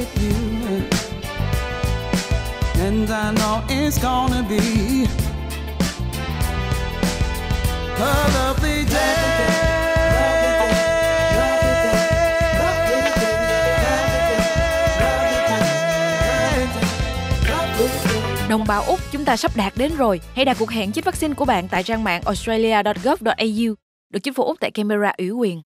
with you. And I know it's gonna be a lovely day. Đồng bào Úc, chúng ta sắp đạt đến rồi. Hãy đặt cuộc hẹn chích vaccine của bạn tại trang mạng australia.gov.au được chính phủ Úc tại Canberra ủy quyền.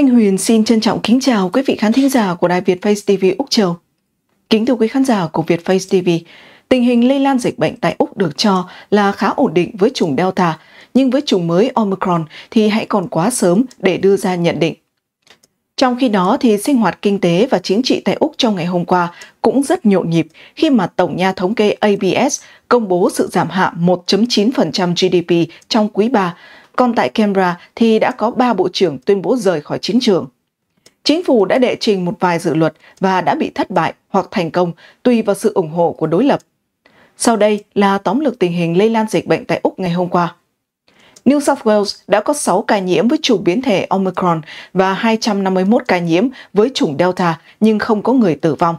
Thanh Huyền xin trân trọng kính chào quý vị khán thính giả của Đài Việt Face TV Úc Châu. Kính thưa quý khán giả của Việt Face TV, tình hình lây lan dịch bệnh tại Úc được cho là khá ổn định với chủng Delta, nhưng với chủng mới Omicron thì hãy còn quá sớm để đưa ra nhận định. Trong khi đó thì sinh hoạt kinh tế và chính trị tại Úc trong ngày hôm qua cũng rất nhộn nhịp khi mà Tổng nhà thống kê ABS công bố sự giảm hạ 1.9% GDP trong quý 3 còn tại Canberra thì đã có 3 bộ trưởng tuyên bố rời khỏi chiến trường. Chính phủ đã đệ trình một vài dự luật và đã bị thất bại hoặc thành công tùy vào sự ủng hộ của đối lập. Sau đây là tóm lược tình hình lây lan dịch bệnh tại Úc ngày hôm qua. New South Wales đã có 6 ca nhiễm với chủng biến thể Omicron và 251 ca nhiễm với chủng Delta nhưng không có người tử vong.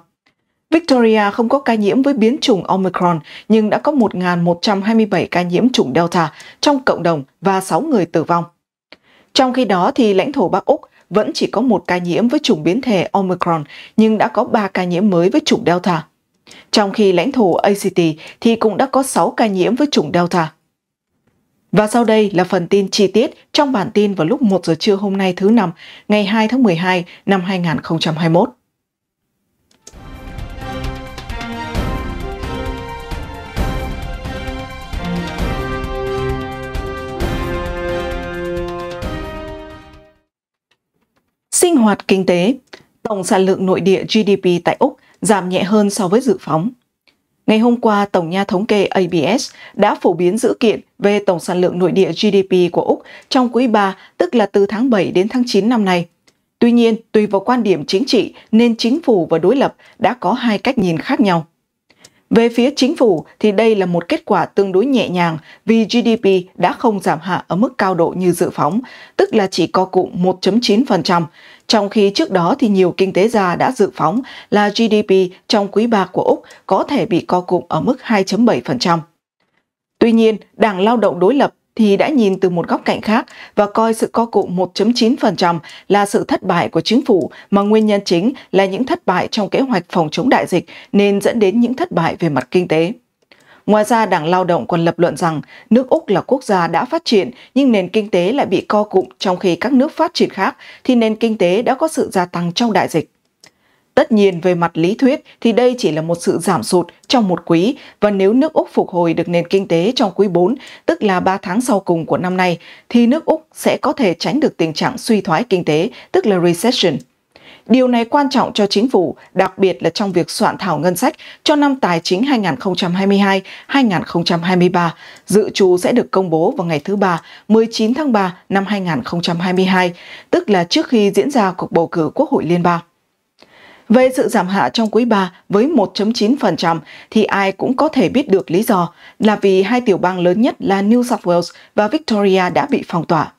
Victoria không có ca nhiễm với biến chủng Omicron, nhưng đã có 1.127 ca nhiễm chủng Delta trong cộng đồng và 6 người tử vong. Trong khi đó, thì lãnh thổ Bắc Úc vẫn chỉ có một ca nhiễm với chủng biến thể Omicron, nhưng đã có 3 ca nhiễm mới với chủng Delta. Trong khi lãnh thổ ACT thì cũng đã có 6 ca nhiễm với chủng Delta. Và sau đây là phần tin chi tiết trong bản tin vào lúc 1 giờ trưa hôm nay thứ năm, ngày 2 tháng 12 năm 2021. hoạt kinh tế, tổng sản lượng nội địa GDP tại Úc giảm nhẹ hơn so với dự phóng. Ngày hôm qua, Tổng nha thống kê ABS đã phổ biến dữ kiện về tổng sản lượng nội địa GDP của Úc trong quý 3, tức là từ tháng 7 đến tháng 9 năm nay. Tuy nhiên, tùy vào quan điểm chính trị nên chính phủ và đối lập đã có hai cách nhìn khác nhau. Về phía chính phủ thì đây là một kết quả tương đối nhẹ nhàng vì GDP đã không giảm hạ ở mức cao độ như dự phóng, tức là chỉ có cụm 1 trong khi trước đó thì nhiều kinh tế gia đã dự phóng là GDP trong quý 3 của Úc có thể bị co cụm ở mức 2.7%. Tuy nhiên, Đảng Lao động đối lập thì đã nhìn từ một góc cạnh khác và coi sự co cụm 1.9% là sự thất bại của chính phủ mà nguyên nhân chính là những thất bại trong kế hoạch phòng chống đại dịch nên dẫn đến những thất bại về mặt kinh tế. Ngoài ra, Đảng Lao động còn lập luận rằng nước Úc là quốc gia đã phát triển nhưng nền kinh tế lại bị co cụm trong khi các nước phát triển khác thì nền kinh tế đã có sự gia tăng trong đại dịch. Tất nhiên về mặt lý thuyết thì đây chỉ là một sự giảm sụt trong một quý và nếu nước Úc phục hồi được nền kinh tế trong quý 4, tức là 3 tháng sau cùng của năm nay, thì nước Úc sẽ có thể tránh được tình trạng suy thoái kinh tế, tức là recession. Điều này quan trọng cho chính phủ, đặc biệt là trong việc soạn thảo ngân sách cho năm tài chính 2022-2023. Dự trù sẽ được công bố vào ngày thứ Ba, 19 tháng 3 năm 2022, tức là trước khi diễn ra cuộc bầu cử Quốc hội Liên bang. Về sự giảm hạ trong quý 3 với 1.9% thì ai cũng có thể biết được lý do là vì hai tiểu bang lớn nhất là New South Wales và Victoria đã bị phong tỏa.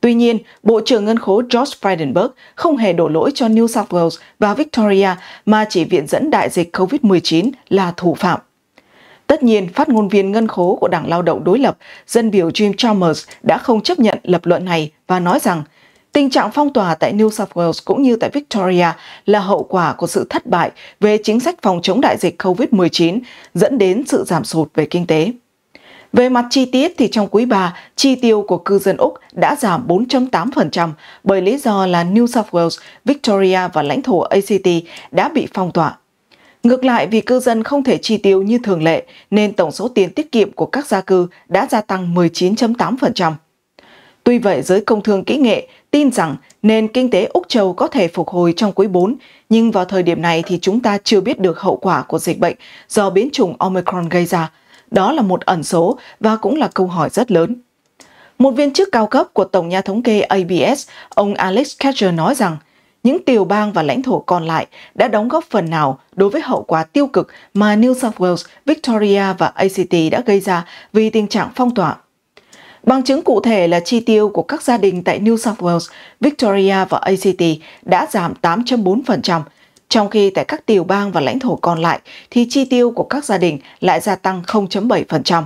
Tuy nhiên, Bộ trưởng Ngân khố George Frydenberg không hề đổ lỗi cho New South Wales và Victoria mà chỉ viện dẫn đại dịch COVID-19 là thủ phạm. Tất nhiên, phát ngôn viên ngân khố của Đảng Lao động đối lập, dân biểu Jim Chalmers đã không chấp nhận lập luận này và nói rằng tình trạng phong tỏa tại New South Wales cũng như tại Victoria là hậu quả của sự thất bại về chính sách phòng chống đại dịch COVID-19 dẫn đến sự giảm sụt về kinh tế. Về mặt chi tiết thì trong quý 3, chi tiêu của cư dân Úc đã giảm 4.8% bởi lý do là New South Wales, Victoria và lãnh thổ ACT đã bị phong tỏa. Ngược lại, vì cư dân không thể chi tiêu như thường lệ, nên tổng số tiền tiết kiệm của các gia cư đã gia tăng 19.8%. Tuy vậy, giới công thương kỹ nghệ tin rằng nền kinh tế Úc Châu có thể phục hồi trong quý 4, nhưng vào thời điểm này thì chúng ta chưa biết được hậu quả của dịch bệnh do biến chủng Omicron gây ra – đó là một ẩn số và cũng là câu hỏi rất lớn. Một viên chức cao cấp của Tổng nhà thống kê ABS, ông Alex Katcher nói rằng những tiểu bang và lãnh thổ còn lại đã đóng góp phần nào đối với hậu quả tiêu cực mà New South Wales, Victoria và ACT đã gây ra vì tình trạng phong tỏa. Bằng chứng cụ thể là chi tiêu của các gia đình tại New South Wales, Victoria và ACT đã giảm 8 trong khi tại các tiểu bang và lãnh thổ còn lại thì chi tiêu của các gia đình lại gia tăng 0.7%.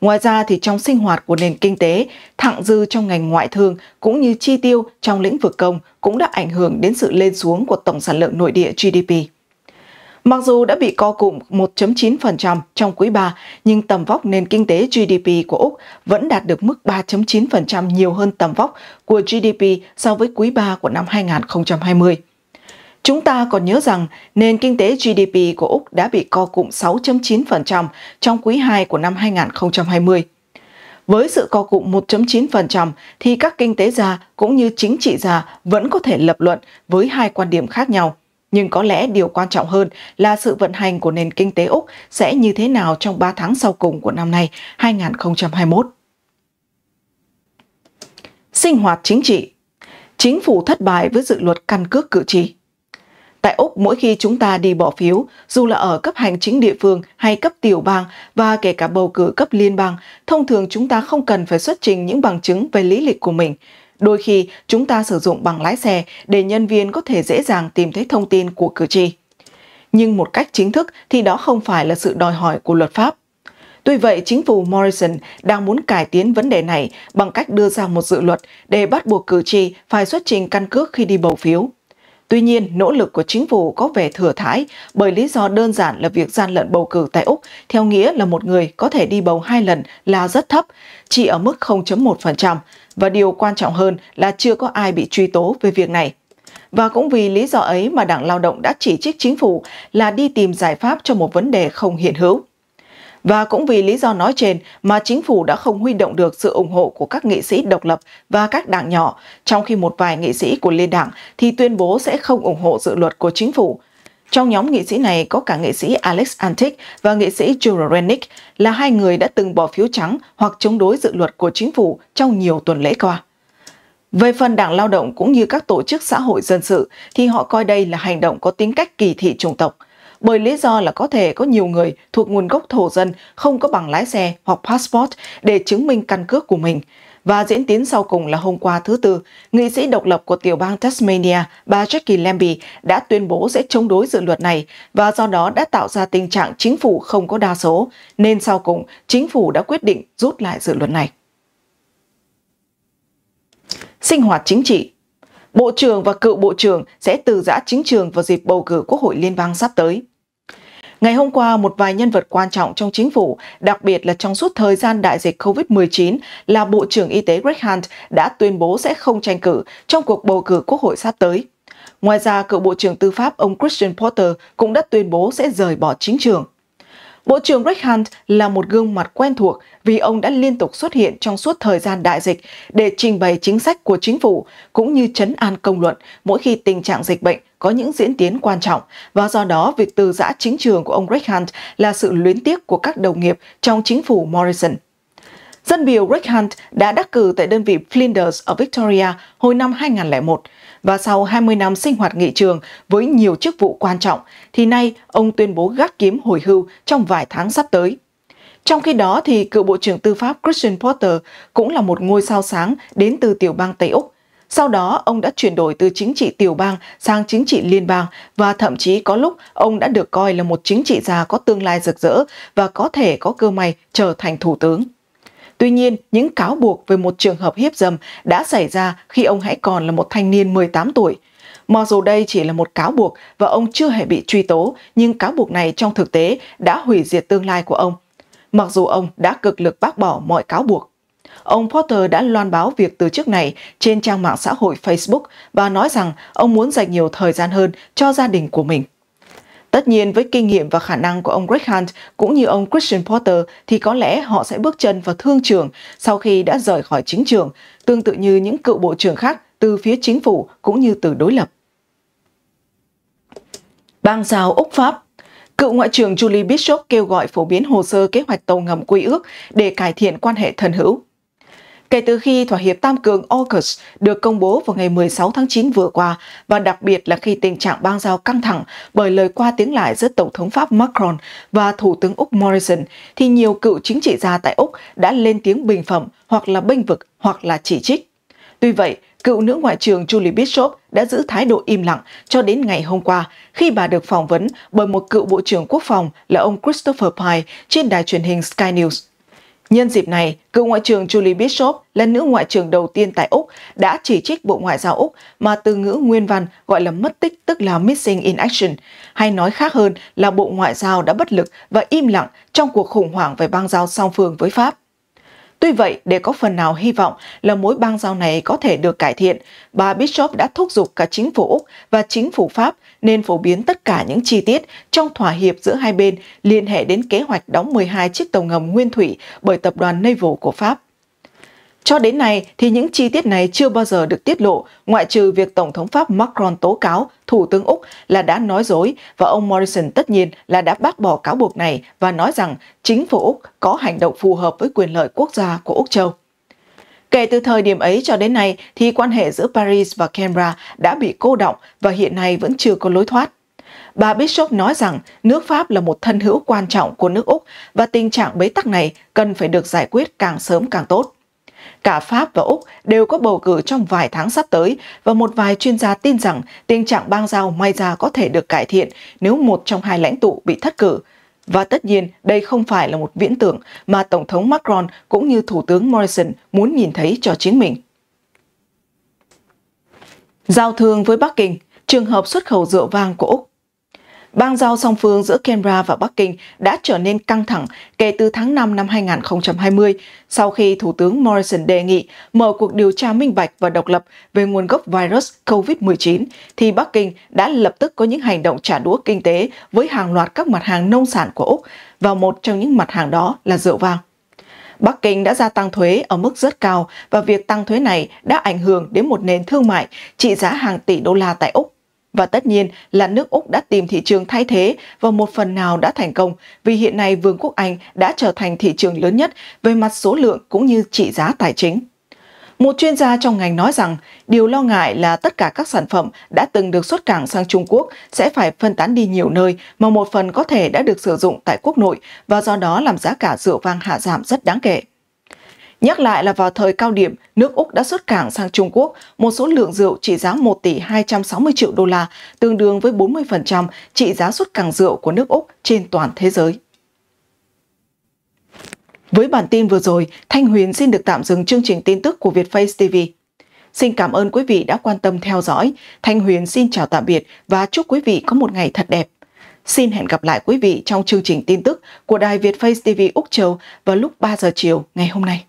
Ngoài ra thì trong sinh hoạt của nền kinh tế, thặng dư trong ngành ngoại thương cũng như chi tiêu trong lĩnh vực công cũng đã ảnh hưởng đến sự lên xuống của tổng sản lượng nội địa GDP. Mặc dù đã bị co cụm 1.9% trong quý 3, nhưng tầm vóc nền kinh tế GDP của Úc vẫn đạt được mức 3.9% nhiều hơn tầm vóc của GDP so với quý 3 của năm 2020. Chúng ta còn nhớ rằng nền kinh tế GDP của Úc đã bị co cụm 6.9% trong quý 2 của năm 2020. Với sự co cụm 1.9% thì các kinh tế gia cũng như chính trị gia vẫn có thể lập luận với hai quan điểm khác nhau. Nhưng có lẽ điều quan trọng hơn là sự vận hành của nền kinh tế Úc sẽ như thế nào trong 3 tháng sau cùng của năm nay 2021. Sinh hoạt chính trị Chính phủ thất bại với dự luật căn cước cử tri Tại Úc, mỗi khi chúng ta đi bỏ phiếu, dù là ở cấp hành chính địa phương hay cấp tiểu bang và kể cả bầu cử cấp liên bang, thông thường chúng ta không cần phải xuất trình những bằng chứng về lý lịch của mình. Đôi khi, chúng ta sử dụng bằng lái xe để nhân viên có thể dễ dàng tìm thấy thông tin của cử tri. Nhưng một cách chính thức thì đó không phải là sự đòi hỏi của luật pháp. Tuy vậy, chính phủ Morrison đang muốn cải tiến vấn đề này bằng cách đưa ra một dự luật để bắt buộc cử tri phải xuất trình căn cước khi đi bầu phiếu. Tuy nhiên, nỗ lực của chính phủ có vẻ thừa thái bởi lý do đơn giản là việc gian lận bầu cử tại Úc theo nghĩa là một người có thể đi bầu hai lần là rất thấp, chỉ ở mức 0.1% và điều quan trọng hơn là chưa có ai bị truy tố về việc này. Và cũng vì lý do ấy mà Đảng Lao động đã chỉ trích chính phủ là đi tìm giải pháp cho một vấn đề không hiện hữu. Và cũng vì lý do nói trên mà chính phủ đã không huy động được sự ủng hộ của các nghị sĩ độc lập và các đảng nhỏ, trong khi một vài nghị sĩ của Liên đảng thì tuyên bố sẽ không ủng hộ dự luật của chính phủ. Trong nhóm nghị sĩ này có cả nghị sĩ Alex Antic và nghị sĩ Jura Renick là hai người đã từng bỏ phiếu trắng hoặc chống đối dự luật của chính phủ trong nhiều tuần lễ qua. Về phần Đảng Lao động cũng như các tổ chức xã hội dân sự thì họ coi đây là hành động có tính cách kỳ thị chủng tộc – bởi lý do là có thể có nhiều người thuộc nguồn gốc thổ dân không có bằng lái xe hoặc passport để chứng minh căn cước của mình. Và diễn tiến sau cùng là hôm qua thứ Tư, nghị sĩ độc lập của tiểu bang Tasmania, bà Jackie Lambie, đã tuyên bố sẽ chống đối dự luật này và do đó đã tạo ra tình trạng chính phủ không có đa số, nên sau cùng chính phủ đã quyết định rút lại dự luật này. Sinh hoạt chính trị Bộ trưởng và cựu bộ trưởng sẽ từ giã chính trường vào dịp bầu cử Quốc hội Liên bang sắp tới. Ngày hôm qua, một vài nhân vật quan trọng trong chính phủ, đặc biệt là trong suốt thời gian đại dịch COVID-19, là Bộ trưởng Y tế Greg Hunt đã tuyên bố sẽ không tranh cử trong cuộc bầu cử Quốc hội sắp tới. Ngoài ra, cựu Bộ trưởng Tư pháp ông Christian Porter cũng đã tuyên bố sẽ rời bỏ chính trường. Bộ trưởng Rick Hunt là một gương mặt quen thuộc vì ông đã liên tục xuất hiện trong suốt thời gian đại dịch để trình bày chính sách của chính phủ cũng như chấn an công luận mỗi khi tình trạng dịch bệnh có những diễn tiến quan trọng và do đó việc từ giã chính trường của ông Rick Hunt là sự luyến tiếc của các đồng nghiệp trong chính phủ Morrison. Dân biểu Rick Hunt đã đắc cử tại đơn vị Flinders ở Victoria hồi năm 2001 và sau 20 năm sinh hoạt nghị trường với nhiều chức vụ quan trọng thì nay ông tuyên bố gác kiếm hồi hưu trong vài tháng sắp tới. Trong khi đó thì cựu Bộ trưởng Tư pháp Christian Porter cũng là một ngôi sao sáng đến từ tiểu bang Tây Úc. Sau đó, ông đã chuyển đổi từ chính trị tiểu bang sang chính trị liên bang và thậm chí có lúc ông đã được coi là một chính trị gia có tương lai rực rỡ và có thể có cơ may trở thành thủ tướng. Tuy nhiên, những cáo buộc về một trường hợp hiếp dâm đã xảy ra khi ông hãy còn là một thanh niên 18 tuổi. Mặc dù đây chỉ là một cáo buộc và ông chưa hề bị truy tố, nhưng cáo buộc này trong thực tế đã hủy diệt tương lai của ông. Mặc dù ông đã cực lực bác bỏ mọi cáo buộc. Ông Porter đã loan báo việc từ chức này trên trang mạng xã hội Facebook và nói rằng ông muốn dành nhiều thời gian hơn cho gia đình của mình. Tất nhiên với kinh nghiệm và khả năng của ông Greg Hunt cũng như ông Christian Porter thì có lẽ họ sẽ bước chân vào thương trường sau khi đã rời khỏi chính trường, tương tự như những cựu bộ trưởng khác từ phía chính phủ cũng như từ đối lập. Bang giao Úc Pháp Cựu Ngoại trưởng Julie Bishop kêu gọi phổ biến hồ sơ kế hoạch tàu ngầm quy ước để cải thiện quan hệ thân hữu kể từ khi thỏa hiệp tam cường AUKUS được công bố vào ngày 16 tháng 9 vừa qua và đặc biệt là khi tình trạng bang giao căng thẳng bởi lời qua tiếng lại giữa Tổng thống Pháp Macron và Thủ tướng Úc Morrison thì nhiều cựu chính trị gia tại Úc đã lên tiếng bình phẩm hoặc là bênh vực hoặc là chỉ trích. Tuy vậy, cựu nữ ngoại trưởng Julie Bishop đã giữ thái độ im lặng cho đến ngày hôm qua khi bà được phỏng vấn bởi một cựu Bộ trưởng Quốc phòng là ông Christopher Pye trên đài truyền hình Sky News. Nhân dịp này, cựu Ngoại trưởng Julie Bishop là nữ Ngoại trưởng đầu tiên tại Úc đã chỉ trích Bộ Ngoại giao Úc mà từ ngữ nguyên văn gọi là mất tích tức là missing in action, hay nói khác hơn là Bộ Ngoại giao đã bất lực và im lặng trong cuộc khủng hoảng về bang giao song phương với Pháp. Tuy vậy, để có phần nào hy vọng là mối bang giao này có thể được cải thiện, bà Bishop đã thúc giục cả chính phủ Úc và chính phủ Pháp nên phổ biến tất cả những chi tiết trong thỏa hiệp giữa hai bên liên hệ đến kế hoạch đóng 12 chiếc tàu ngầm nguyên thủy bởi tập đoàn Naval của Pháp. Cho đến nay thì những chi tiết này chưa bao giờ được tiết lộ, ngoại trừ việc Tổng thống Pháp Macron tố cáo Thủ tướng Úc là đã nói dối và ông Morrison tất nhiên là đã bác bỏ cáo buộc này và nói rằng chính phủ Úc có hành động phù hợp với quyền lợi quốc gia của Úc Châu. Kể từ thời điểm ấy cho đến nay thì quan hệ giữa Paris và Canberra đã bị cô động và hiện nay vẫn chưa có lối thoát. Bà Bishop nói rằng nước Pháp là một thân hữu quan trọng của nước Úc và tình trạng bế tắc này cần phải được giải quyết càng sớm càng tốt. Cả Pháp và Úc đều có bầu cử trong vài tháng sắp tới và một vài chuyên gia tin rằng tình trạng bang giao may ra có thể được cải thiện nếu một trong hai lãnh tụ bị thất cử. Và tất nhiên, đây không phải là một viễn tưởng mà Tổng thống Macron cũng như Thủ tướng Morrison muốn nhìn thấy cho chính mình. Giao thương với Bắc Kinh, trường hợp xuất khẩu rượu vang của Úc Bang giao song phương giữa Canberra và Bắc Kinh đã trở nên căng thẳng kể từ tháng 5 năm 2020 sau khi Thủ tướng Morrison đề nghị mở cuộc điều tra minh bạch và độc lập về nguồn gốc virus COVID-19 thì Bắc Kinh đã lập tức có những hành động trả đũa kinh tế với hàng loạt các mặt hàng nông sản của Úc và một trong những mặt hàng đó là rượu vang. Bắc Kinh đã gia tăng thuế ở mức rất cao và việc tăng thuế này đã ảnh hưởng đến một nền thương mại trị giá hàng tỷ đô la tại Úc và tất nhiên là nước Úc đã tìm thị trường thay thế và một phần nào đã thành công vì hiện nay Vương quốc Anh đã trở thành thị trường lớn nhất về mặt số lượng cũng như trị giá tài chính. Một chuyên gia trong ngành nói rằng điều lo ngại là tất cả các sản phẩm đã từng được xuất cảng sang Trung Quốc sẽ phải phân tán đi nhiều nơi mà một phần có thể đã được sử dụng tại quốc nội và do đó làm giá cả rượu vang hạ giảm rất đáng kể. Nhắc lại là vào thời cao điểm, nước Úc đã xuất cảng sang Trung Quốc một số lượng rượu trị giá 1 tỷ 260 triệu đô la, tương đương với 40% trị giá xuất cảng rượu của nước Úc trên toàn thế giới. Với bản tin vừa rồi, Thanh Huyền xin được tạm dừng chương trình tin tức của Vietface TV. Xin cảm ơn quý vị đã quan tâm theo dõi. Thanh Huyền xin chào tạm biệt và chúc quý vị có một ngày thật đẹp. Xin hẹn gặp lại quý vị trong chương trình tin tức của Đài Việt Face TV Úc Châu vào lúc 3 giờ chiều ngày hôm nay.